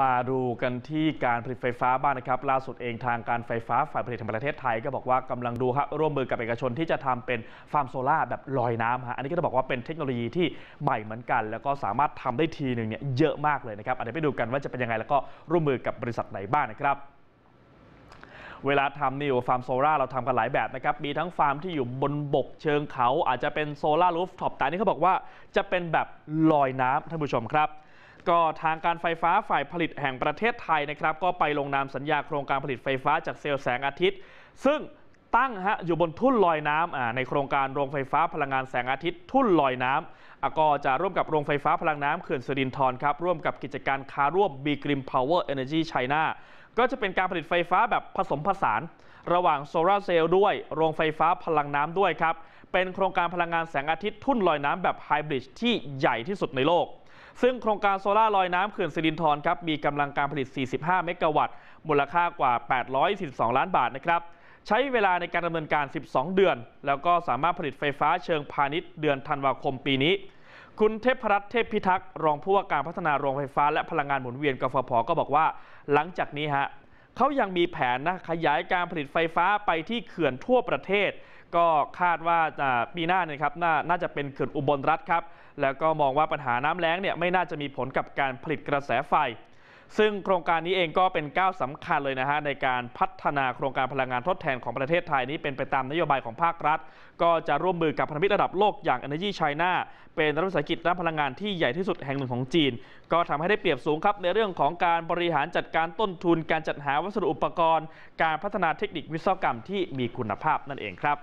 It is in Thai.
มาดูกันที่การผลิตไฟฟ้าบ้างนะครับ ล่าสุดเองทางการไฟฟ้าฝ่ายผลิตแห่งประเทศไทย ก็บอกว่ากำลังดูครับร่วมมือกับเอกชนที่จะทำเป็นฟาร์มโซล่าแบบลอยน้ำฮะอันนี้ก็จะบอกว่าเป็นเทคโนโลยีที่ใหม่เหมือนกัน แล้วก็สามารถทำได้ทีหนึ่งเนี่ยเยอะมากเลยนะครับเดี๋ยวไปดูกันว่าจะเป็นยังไงแล้วก็ร่วมมือกับบริษัทไหนบ้างนะครับ เวลาทำนี่ฟาร์มโซล่าเราทำกันหลายแบบนะครับมีทั้งฟาร์มที่อยู่บนบกเชิงเขา อาจจะเป็นโซล่ารูฟท็อปแต่นี่เขาบอกว่าจะเป็นแบบลอยน้ำท่านผู้ชมครับก็ทางการไฟฟ้าฝ่ายผลิตแห่งประเทศไทยนะครับ ก็ไปลงนามสัญญาโครงการผลิตไฟฟ้าจากเซลล์แสงอาทิตย์ ซึ่งตั้งฮะอยู่บนทุ่นลอยน้ำในโครงการโรงไฟฟ้าพลังงานแสงอาทิตย์ทุ่นลอยน้ำก็จะร่วมกับโรงไฟฟ้าพลังน้ำเขื่อนสุรินทร์ครับร่วมกับกิจการคาร่วมบีกริมพาวเวอร์เอเนจีไชน่าก็จะเป็นการผลิตไฟฟ้าแบบผสมผสาน ระหว่างโซลาร์เซลล์ด้วยโรงไฟฟ้าพลังน้ำด้วยครับเป็นโครงการพลังงานแสงอาทิตย์ทุ่นลอยน้ำแบบไฮบริดที่ใหญ่ที่สุดในโลกซึ่งโครงการโซล่าลอยน้ำเขื่อนสิรินธรครับมีกำลังการผลิต 45 เมกะวัตต์ มูลค่ากว่า842ล้านบาทนะครับใช้เวลาในการดำเนินการ 12 เดือน แล้วก็สามารถผลิตไฟฟ้าเชิงพาณิชย์เดือนธันวาคมปีนี้ คุณเทพรัตน์เทพพิทักษ์รองผู้ว่าการพัฒนาโรงไฟฟ้าและพลังงานหมุนเวียนกฟผก็บอกว่า หลังจากนี้ฮะเขายังมีแผนนะขยายการผลิตไฟฟ้าไปที่เขื่อนทั่วประเทศ ก็คาดว่าปีหน้านะครับนน่าจะเป็นเขื่อนอุบลรัฐครับแล้วก็มองว่าปัญหาน้ำแล้งเนี่ยไม่น่าจะมีผลกับการผลิตกระแสไฟซึ่งโครงการนี้เองก็เป็นก้าวสำคัญเลยนะฮะ ในการพัฒนาโครงการพลังงานทดแทนของประเทศไทยนี้เป็นไปตามนโยบายของภาครัฐ ก็จะร่วมมือกับพันธมิตรระดับโลกอย่าง Energy China เป็นรัฐวิสาหกิจด้านพลังงานที่ใหญ่ที่สุดแห่งหนึ่งของจีน ก็ทำให้ได้เปรียบสูงครับในเรื่องของการบริหารจัดการต้นทุน การจัดหาวัสดุอุปกรณ์ การพัฒนาเทคนิควิศวกรรมที่มีคุณภาพนั่นเองครับ